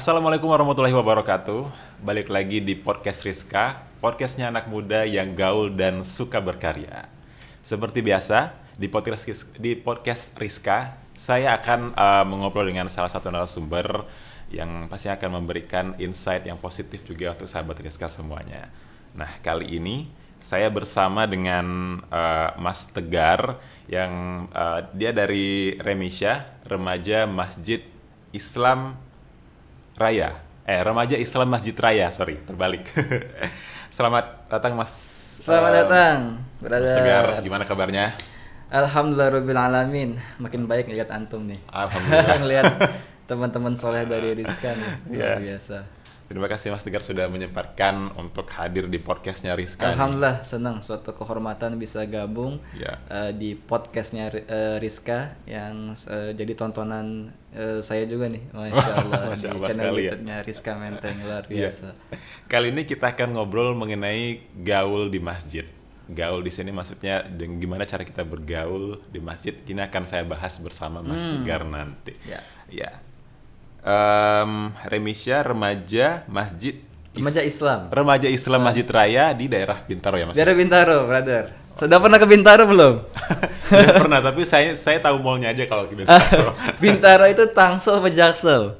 Assalamualaikum warahmatullahi wabarakatuh. Balik lagi di podcast Rizka, podcastnya anak muda yang gaul dan suka berkarya. Seperti biasa, di podcast di podcast Rizka, saya akan uh, mengobrol dengan salah satu narasumber yang pasti akan memberikan insight yang positif juga untuk sahabat Rizka semuanya. Nah, kali ini saya bersama dengan uh, Mas Tegar yang uh, dia dari Remisha, remaja Masjid Islam Raya. Eh, Remaja Islam Masjid Raya, sorry, terbalik. Selamat datang Mas. Selamat um, datang, Mas Tegar, gimana kabarnya? Alhamdulillah Rabbil Alamin. Makin baik ngeliat antum nih. Alhamdulillah. ngeliat teman-teman soleh dari Rizka nih. Iya. Luar yeah. biasa. Terima kasih Mas Tegar sudah menyempatkan untuk hadir di podcastnya Rizka. Alhamdulillah senang suatu kehormatan bisa gabung yeah. Ya. uh, di podcastnya uh, Rizka yang uh, jadi tontonan uh, saya juga nih, masya Allah, masya Allah di channel ya. YouTube-nya ya. Rizka Menteng luar iya. biasa. Yeah. Kali ini kita akan ngobrol mengenai gaul di masjid. Gaul di sini maksudnya gimana cara kita bergaul di masjid. Ini akan saya bahas bersama Mas hmm. Tegar nanti. Ya. Yeah um, Remisya remaja masjid remaja Islam. Remaja Islam Masjid Raya di daerah Bintaro ya Mas. Daerah Bintaro, brother. Sudah pernah ke Bintaro belum? Sudah pernah, tapi saya saya tahu mallnya aja kalau ke Bintaro. Bintaro itu Tangsel apa Jaksel?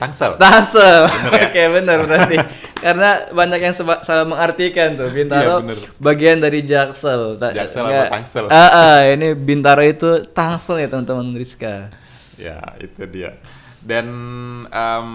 Tangsel. Tangsel. Bener ya? benar berarti. Karena banyak yang salah mengartikan tuh Bintaro ya, bagian dari Jaksel. Ta Jaksel apa Tangsel? Ah, uh, uh, ini Bintaro itu Tangsel ya teman-teman Rizka. Ya, itu dia. Dan um,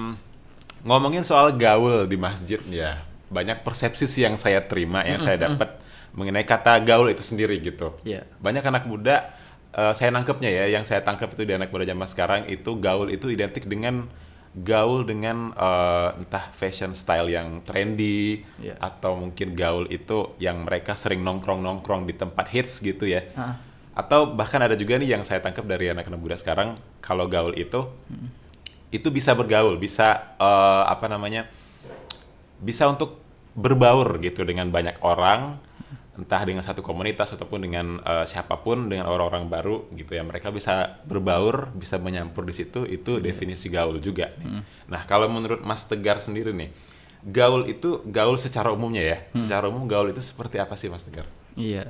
ngomongin soal gaul di masjid ya, banyak persepsi sih yang saya terima, yang mm -hmm. saya dapat mengenai kata gaul itu sendiri gitu. Yeah. Banyak anak muda, uh, saya nangkepnya ya, yang saya tangkap itu di anak muda zaman sekarang itu gaul itu identik dengan gaul dengan uh, entah fashion style yang trendy yeah. atau mungkin gaul itu yang mereka sering nongkrong-nongkrong di tempat hits gitu ya. Uh. Atau bahkan ada juga nih yang saya tangkap dari anak-anak muda sekarang kalau gaul itu itu bisa bergaul, bisa uh, apa namanya, bisa untuk berbaur gitu dengan banyak orang, entah dengan satu komunitas ataupun dengan uh, siapapun, dengan orang-orang baru gitu ya. Mereka bisa berbaur, bisa menyampur di situ. Itu yeah. definisi gaul juga. Nih. Hmm. Nah kalau menurut Mas Tegar sendiri nih, gaul itu gaul secara umumnya ya. Hmm. Secara umum gaul itu seperti apa sih Mas Tegar? Iya. Yeah.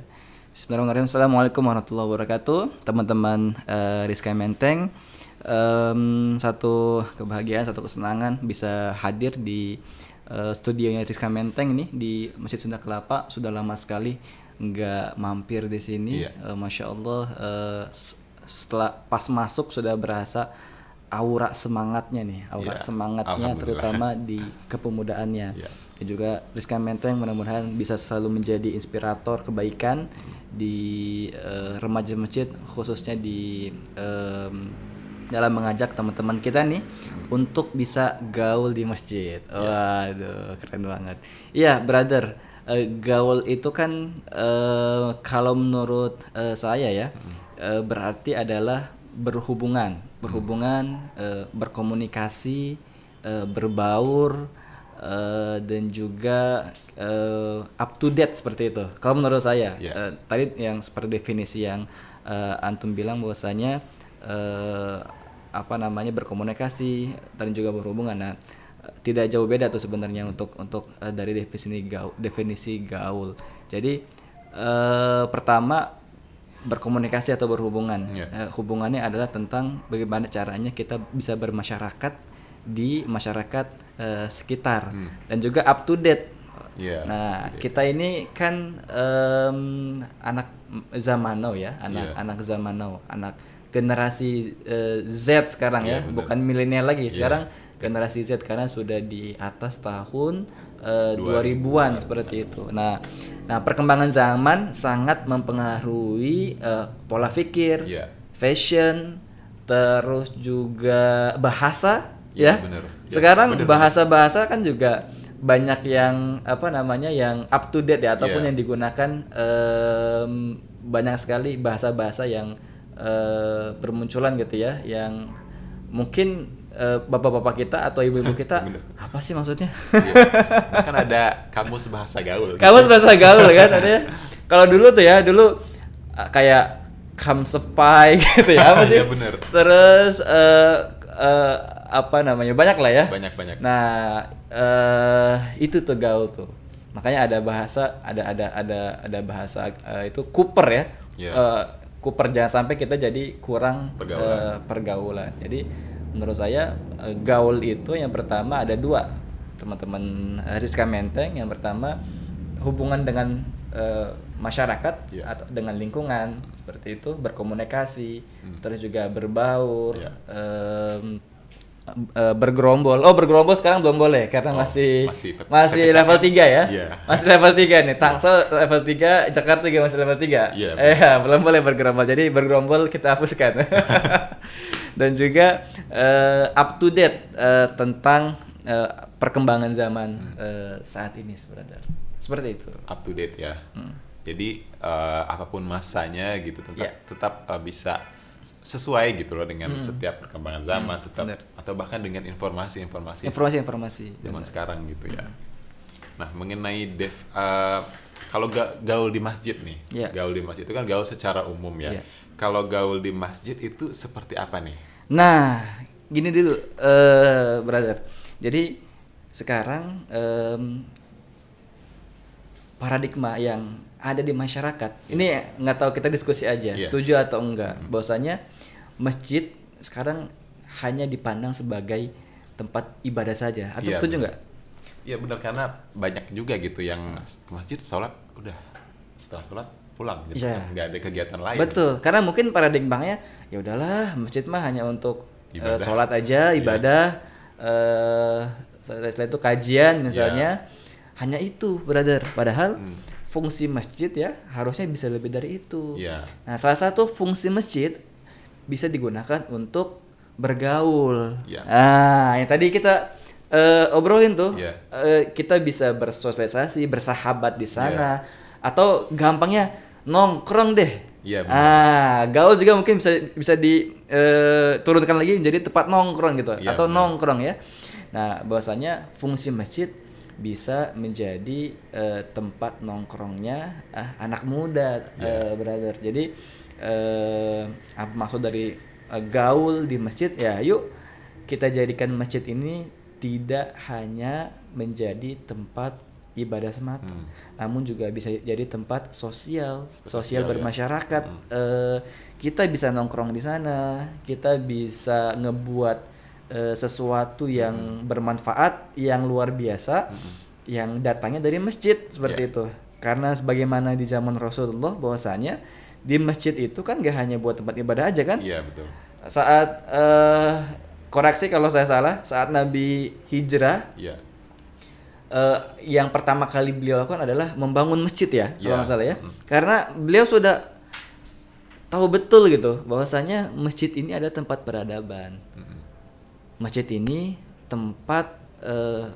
Bismillahirrahmanirrahim. Assalamualaikum warahmatullahi wabarakatuh, teman-teman uh, Rizka Menteng um, satu kebahagiaan, satu kesenangan bisa hadir di uh, studionya Rizka Menteng ini di Masjid Sunda Kelapa. Sudah lama sekali nggak mampir di sini. Iya. Uh, Masya Allah, uh, setelah pas masuk sudah berasa aura semangatnya nih, aura yeah. semangatnya terutama di kepemudaannya. Yeah. Dan juga Rizka Menteng mudah-mudahan bisa selalu menjadi inspirator kebaikan di uh, remaja masjid khususnya di um, dalam mengajak teman-teman kita nih untuk bisa gaul di masjid. Iya. Waduh, keren banget. Iya, brother. Uh, gaul itu kan uh, kalau menurut uh, saya ya uh, berarti adalah berhubungan, berhubungan, uh, berkomunikasi, uh, berbaur uh, dan juga uh, up to date seperti itu. Kalau menurut saya, yeah. Iya. uh, tadi yang seperti definisi yang uh, antum bilang bahwasanya eh, apa namanya berkomunikasi dan juga berhubungan. Nah, tidak jauh beda tuh sebenarnya untuk untuk eh, dari definisi gaul, definisi gaul. Jadi eh, pertama berkomunikasi atau berhubungan. Yeah. Eh, hubungannya adalah tentang bagaimana caranya kita bisa bermasyarakat di masyarakat eh, sekitar hmm. dan juga up to date. Yeah, nah, kita ini kan um, anak zaman now ya, anak yeah. anak zaman now, anak generasi uh, Z sekarang yeah, ya, bener. bukan milenial lagi. Iya. Sekarang generasi Z karena sudah di atas tahun uh, 2000-an 2000 seperti itu. Nah, nah perkembangan zaman sangat mempengaruhi uh, pola pikir, yeah. fashion, terus juga bahasa yeah, ya. Bener. Iya, sekarang bahasa-bahasa kan juga banyak yang apa namanya yang up to date ya ataupun yeah. yang digunakan um, banyak sekali bahasa-bahasa yang Eh, bermunculan gitu ya yang mungkin eh, bapak-bapak uh, kita atau ibu-ibu kita apa sih maksudnya? Iya. Kan ada kamus bahasa gaul. Kamus bahasa gaul kan artinya. Kalau dulu tuh ya, dulu eh, kayak kam sepai gitu ya apa sih? Iya bener. Terus uh, uh, apa namanya? Banyak lah ya. Banyak-banyak. Nah, uh, itu tuh gaul tuh. Makanya ada bahasa ada ada ada ada bahasa uh, itu Cooper ya. Yeah. Iya. Uh, kuper jangan sampai kita jadi kurang pergaulan. Uh, pergaulan. Jadi menurut saya uh, gaul itu yang pertama ada dua teman-teman eh, Rizka Menteng yang pertama hubungan dengan uh, masyarakat yeah. atau dengan lingkungan seperti itu berkomunikasi hmm. terus juga berbaur yeah. Iya. um, Eh, bergerombol. Oh, bergerombol sekarang belum boleh karena oh, masih masih, ya? iya. masih level 3 ya. Yeah. Masih level 3 nih. Tangsel level 3, Jakarta juga masih level 3. Iya. Yeah, eh, belum boleh bergerombol. Jadi bergerombol kita hapuskan. Dan juga uh, up to date uh, tentang uh, perkembangan zaman uh, saat ini sebenarnya. Seperti itu. Up to date ya. Hmm. Jadi uh, apapun masanya gitu tetap yeah. tetap uh, bisa sesuai gitu loh dengan hmm. setiap perkembangan zaman hmm. tetap Bener. atau bahkan dengan informasi-informasi informasi-informasi zaman Bener. sekarang gitu ya. Hmm. Nah, mengenai dev uh, kalau ga, gaul di masjid nih. Yeah. Gaul di masjid itu kan gaul secara umum ya. Yeah. Kalau gaul di masjid itu seperti apa nih? Nah, gini dulu uh, brother. Jadi sekarang um, paradigma yang ada di masyarakat. Ini nggak tahu kita diskusi aja, yeah. setuju atau enggak. Mm. Bahwasanya masjid sekarang hanya dipandang sebagai tempat ibadah saja. Atau yeah, setuju nggak? Iya benar karena banyak juga gitu yang ke masjid sholat udah setelah sholat pulang gitu yeah. nggak ada kegiatan lain. Betul karena mungkin paradigmanya ya udahlah masjid mah hanya untuk Uh, sholat aja iya. ibadah yeah. uh, setelah itu kajian misalnya yeah. hanya itu brother padahal hmm fungsi masjid ya harusnya bisa lebih dari itu. Yeah. Nah, salah satu fungsi masjid bisa digunakan untuk bergaul. Yeah. Iya. Ah, yang tadi kita uh, obrolin tuh, yeah. Iya. uh, kita bisa bersosialisasi, bersahabat di sana, yeah. atau gampangnya nongkrong deh. Ya, Yeah, ah, gaul juga mungkin bisa bisa diturunkan eh, uh, lagi menjadi tempat nongkrong gitu, yeah, atau bener. nongkrong ya. Nah, bahwasanya fungsi masjid bisa menjadi uh, tempat nongkrongnya uh, anak muda yeah. Iya. brother jadi uh, apa maksud dari uh, gaul di masjid ya yuk kita jadikan masjid ini tidak hanya menjadi tempat ibadah semata, hmm. namun juga bisa jadi tempat sosial, Seperti sosial ya. bermasyarakat. Hmm. E, kita bisa nongkrong di sana, kita bisa ngebuat Eh, sesuatu yang hmm. bermanfaat yang luar biasa hmm. yang datangnya dari masjid seperti yeah. itu karena sebagaimana di zaman Rasulullah bahwasanya di masjid itu kan gak hanya buat tempat ibadah aja kan iya yeah, betul saat uh, koreksi kalau saya salah saat Nabi hijrah yeah. Iya. uh, yang pertama kali beliau lakukan adalah membangun masjid ya yeah. kalau iya. salah ya mm. karena beliau sudah tahu betul gitu bahwasanya masjid ini ada tempat peradaban masjid ini tempat uh,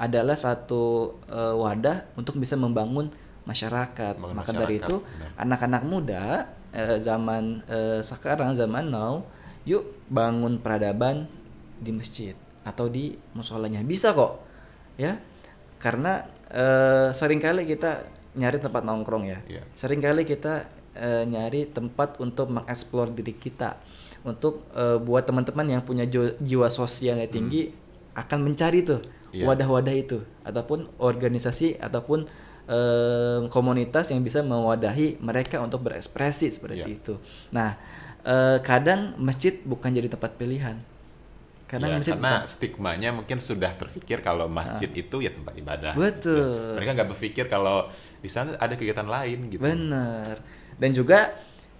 adalah satu uh, wadah untuk bisa membangun masyarakat. Membangun Maka masyarakat. dari itu anak-anak muda uh, zaman uh, sekarang zaman now, yuk bangun peradaban di masjid atau di musolanya bisa kok, ya karena uh, seringkali kita nyari tempat nongkrong ya, yeah. seringkali kita uh, nyari tempat untuk mengeksplor diri kita untuk uh, buat teman-teman yang punya jiwa sosial yang tinggi hmm. akan mencari tuh iya. wadah-wadah yeah. itu ataupun organisasi ataupun uh, komunitas yang bisa mewadahi mereka untuk berekspresi seperti yeah. itu. Nah, uh, kadang masjid bukan jadi tempat pilihan. Karena, ya, masjid karena stigmanya mungkin sudah terpikir kalau ah. masjid ah. itu ya tempat ibadah. Betul. Gitu. Mereka nggak berpikir kalau di sana ada kegiatan lain gitu. Bener. Dan juga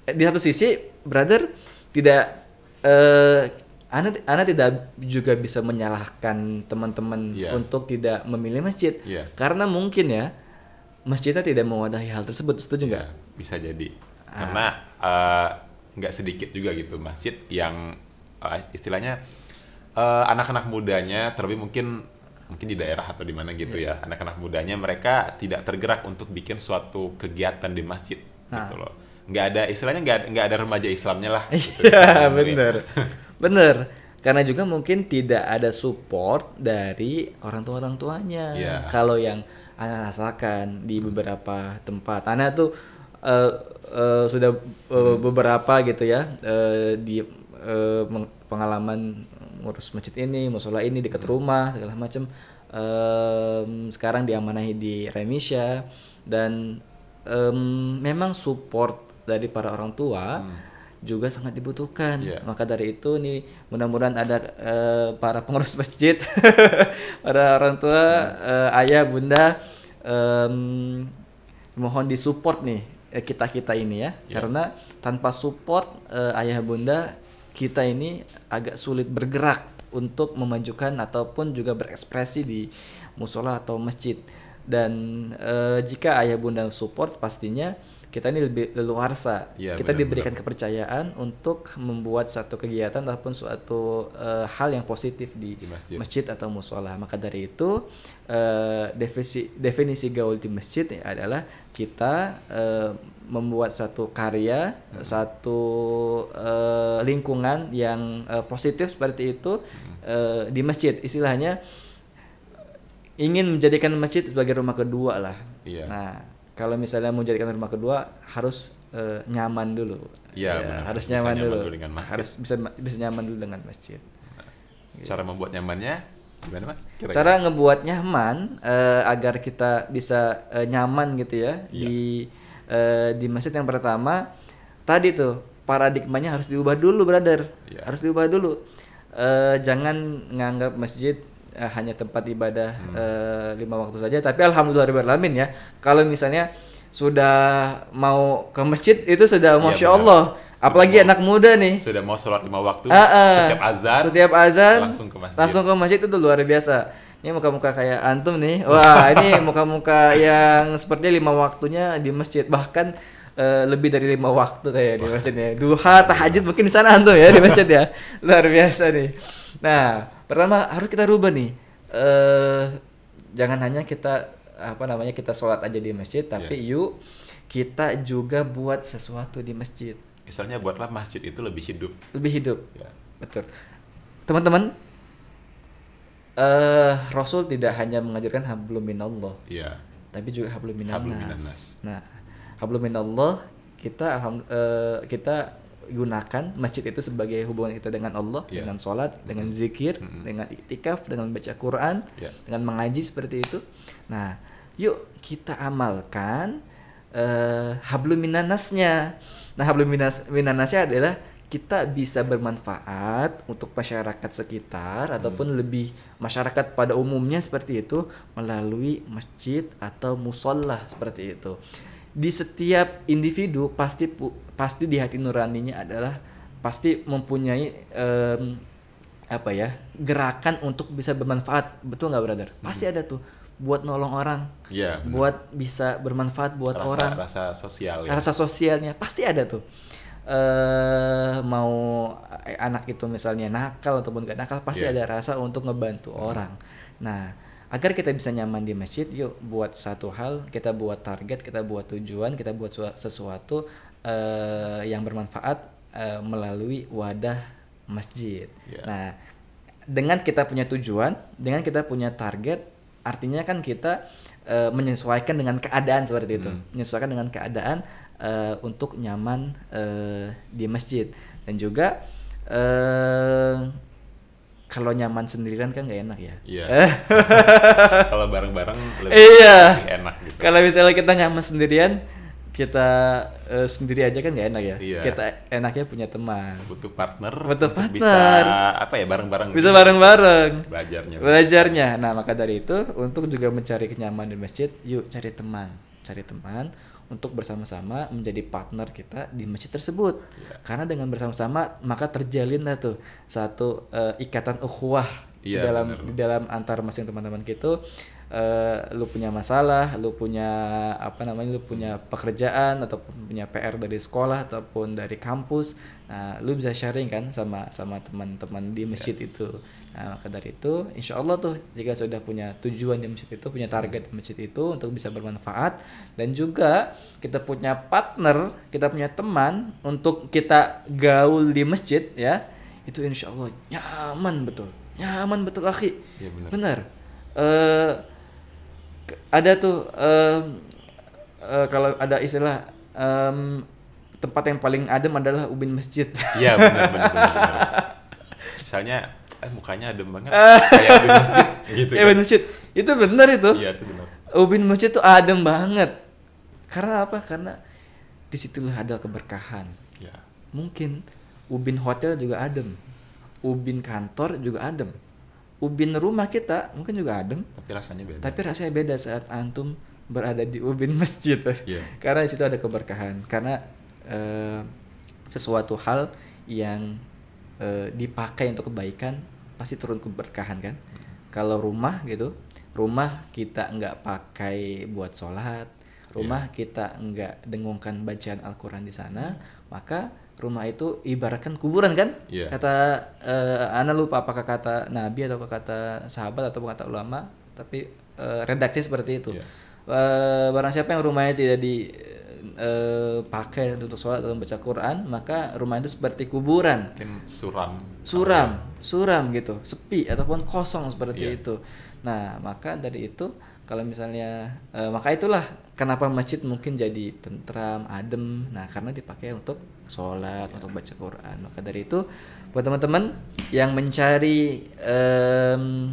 di satu sisi, brother tidak eh Anda Anda tidak juga bisa menyalahkan teman-teman yeah. untuk tidak memilih masjid yeah. karena mungkin ya masjidnya tidak mewadahi hal tersebut setuju nggak? Yeah, bisa jadi ah. karena eh, nggak uh, sedikit juga gitu masjid yang uh, istilahnya anak eh, anak-anak mudanya terlebih mungkin mungkin di daerah atau di mana gitu yeah. ya anak-anak mudanya mereka tidak tergerak untuk bikin suatu kegiatan di masjid nah. gitu loh nggak ada istilahnya nggak nggak ada remaja Islamnya lah. Gitu, iya gitu, bener bener karena juga mungkin tidak ada support dari orang tua orang tuanya. Yeah. Kalau yang anak rasakan di beberapa tempat, anak tuh uh, uh, sudah uh, hmm. beberapa gitu ya uh, di uh, pengalaman ngurus masjid ini, musola ini dekat hmm. rumah segala macam. Um, sekarang diamanahi di Remisha dan um, memang support dari para orang tua hmm. juga sangat dibutuhkan. Yeah. Maka dari itu nih mudah-mudahan ada uh, para pengurus masjid, para orang tua, hmm. uh, ayah, bunda um, mohon disupport nih eh, kita-kita ini ya. Yeah. Karena tanpa support uh, ayah bunda kita ini agak sulit bergerak untuk memajukan ataupun juga berekspresi di musola atau masjid dan e, jika ayah bunda support pastinya kita ini lebih luar Ya, kita benar, diberikan benar. kepercayaan untuk membuat satu kegiatan ataupun suatu uh, hal yang positif di, di masjid. masjid atau musola. Maka dari itu uh, eh, definisi definisi gaul di masjid ya adalah kita uh, membuat satu karya, hmm. satu uh, lingkungan yang uh, positif seperti itu hmm. uh, di masjid. Istilahnya ingin menjadikan masjid sebagai rumah kedua lah. Iya. Nah, kalau misalnya mau jadikan rumah kedua harus uh, nyaman dulu. Iya, ya, harus nyaman, bisa dulu. nyaman dulu dengan masjid. Harus bisa bisa nyaman dulu dengan masjid. Nah, cara membuat nyamannya gimana Mas? Kira-kira. Cara ngebuat nyaman uh, agar kita bisa uh, nyaman gitu ya, ya. di uh, di masjid yang pertama tadi tuh paradigmanya harus diubah dulu, brother. Ya. Harus diubah dulu. Uh, jangan nganggap masjid uh, hanya tempat ibadah hmm. uh, lima waktu saja. Tapi alhamdulillah ya. Kalau misalnya sudah mau ke masjid itu sudah iya, masya Allah. Apalagi mau, anak muda nih. Sudah mau sholat lima waktu. Uh, uh, setiap azan. Setiap azan. Langsung ke masjid. Langsung ke masjid itu luar biasa. Ini muka-muka kayak antum nih. Wah ini muka-muka yang seperti lima waktunya di masjid. Bahkan Uh, lebih dari lima waktu kayak di masjidnya. Duha, tahajud mungkin di sana antum ya di masjid ya. Luar biasa nih. Nah, pertama harus kita rubah nih. Uh, jangan hanya kita apa namanya kita sholat aja di masjid, tapi yeah. yuk kita juga buat sesuatu di masjid. Misalnya buatlah masjid itu lebih hidup. Lebih hidup. Yeah. Betul. Teman-teman, uh, Rasul tidak hanya mengajarkan hablum minallah. Iya. Yeah. Tapi juga hablum minannas. Hablum minannas. Nah, hablum minallah kita uh, kita gunakan masjid itu sebagai hubungan kita dengan Allah, yeah. dengan sholat, mm-hmm. dengan zikir, mm-hmm. dengan itikaf, dengan baca Quran, yeah. dengan mengaji seperti itu. Nah, yuk kita amalkan uh, eh, habluminanasnya. Nah, habluminanasnya adalah kita bisa bermanfaat untuk masyarakat sekitar hmm. ataupun lebih masyarakat pada umumnya seperti itu melalui masjid atau musola seperti itu. Di setiap individu pasti pu pasti di hati nuraninya adalah pasti mempunyai um, apa ya gerakan untuk bisa bermanfaat betul nggak brother hmm. pasti hmm. ada tuh buat nolong orang, ya, buat bisa bermanfaat buat rasa, orang, rasa sosial, ya. rasa sosialnya pasti ada tuh. Uh, mau anak itu misalnya nakal ataupun gak nakal pasti yeah. ada rasa untuk ngebantu hmm. orang. Nah, agar kita bisa nyaman di masjid, yuk buat satu hal, kita buat target, kita buat tujuan, kita buat sesuatu uh, yang bermanfaat uh, melalui wadah masjid. Yeah. Nah, dengan kita punya tujuan, dengan kita punya target, artinya kan kita uh, menyesuaikan dengan keadaan seperti itu, hmm. menyesuaikan dengan keadaan uh, untuk nyaman uh, di masjid dan juga uh, kalau nyaman sendirian kan nggak enak ya. Iya. kalau bareng-bareng lebih, iya. lebih enak gitu. Kalau misalnya kita nyaman sendirian, kita uh, sendiri aja kan gak enak ya. Iya. Kita enaknya punya teman. Butuh partner. Butuh partner. Bisa apa ya bareng-bareng. Bisa bareng-bareng. Belajarnya. Belajarnya. Nah maka dari itu untuk juga mencari kenyamanan di masjid, yuk cari teman, cari teman untuk bersama-sama menjadi partner kita di masjid tersebut. Iya. Karena dengan bersama-sama maka terjalin lah tuh satu uh, ikatan ukhuwah iya, di dalam bener. di dalam antar masing teman-teman gitu uh, lu punya masalah, lu punya apa namanya, lu punya pekerjaan atau punya PR dari sekolah ataupun dari kampus, nah lu bisa sharing kan sama sama teman-teman di masjid yeah. itu. Nah, maka dari itu, insya Allah tuh jika sudah punya tujuan di masjid itu, punya target di masjid itu untuk bisa bermanfaat dan juga kita punya partner, kita punya teman untuk kita gaul di masjid ya, itu insya Allah nyaman betul, nyaman betul akhi, ya, benar. benar. Uh, ada tuh um, uh, kalau ada istilah um, tempat yang paling adem adalah ubin masjid. Iya benar benar. Misalnya eh mukanya adem banget kayak ubin masjid gitu. Ya, kan? masjid. Itu benar itu. Iya, itu benar. Ubin masjid tuh adem banget. Karena apa? Karena disitulah ada keberkahan. Ya. Mungkin ubin hotel juga adem. Ubin kantor juga adem ubin rumah kita mungkin juga adem tapi rasanya beda tapi rasanya beda saat antum berada di ubin masjid yeah. karena di situ ada keberkahan karena uh, sesuatu hal yang uh, dipakai untuk kebaikan pasti turun keberkahan kan hmm. kalau rumah gitu rumah kita nggak pakai buat sholat rumah yeah. kita nggak dengungkan bacaan Al-Quran di sana hmm. maka rumah itu ibaratkan kuburan kan yeah. kata uh, Ana lupa apakah kata Nabi atau kata sahabat atau kata ulama tapi uh, redaksi seperti itu yeah. Iya. uh, barang siapa yang rumahnya tidak dipakai eh, uh, untuk sholat atau membaca Quran maka rumah itu seperti kuburan Tim suram suram oh. suram gitu sepi ataupun kosong seperti yeah. itu nah maka dari itu kalau misalnya uh, maka itulah kenapa masjid mungkin jadi tentram adem nah karena dipakai untuk sholat untuk baca Quran maka dari itu buat teman-teman yang mencari um,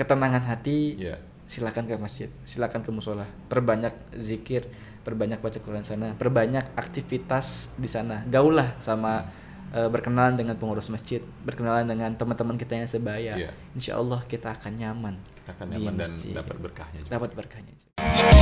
ketenangan hati yeah. silakan ke masjid silakan ke musola perbanyak zikir perbanyak baca Quran sana perbanyak aktivitas di sana gaul lah sama uh, berkenalan dengan pengurus masjid berkenalan dengan teman-teman kita yang sebaya yeah. insya Allah kita akan nyaman kita akan nyaman dan dapat berkahnya juga. dapat berkahnya juga.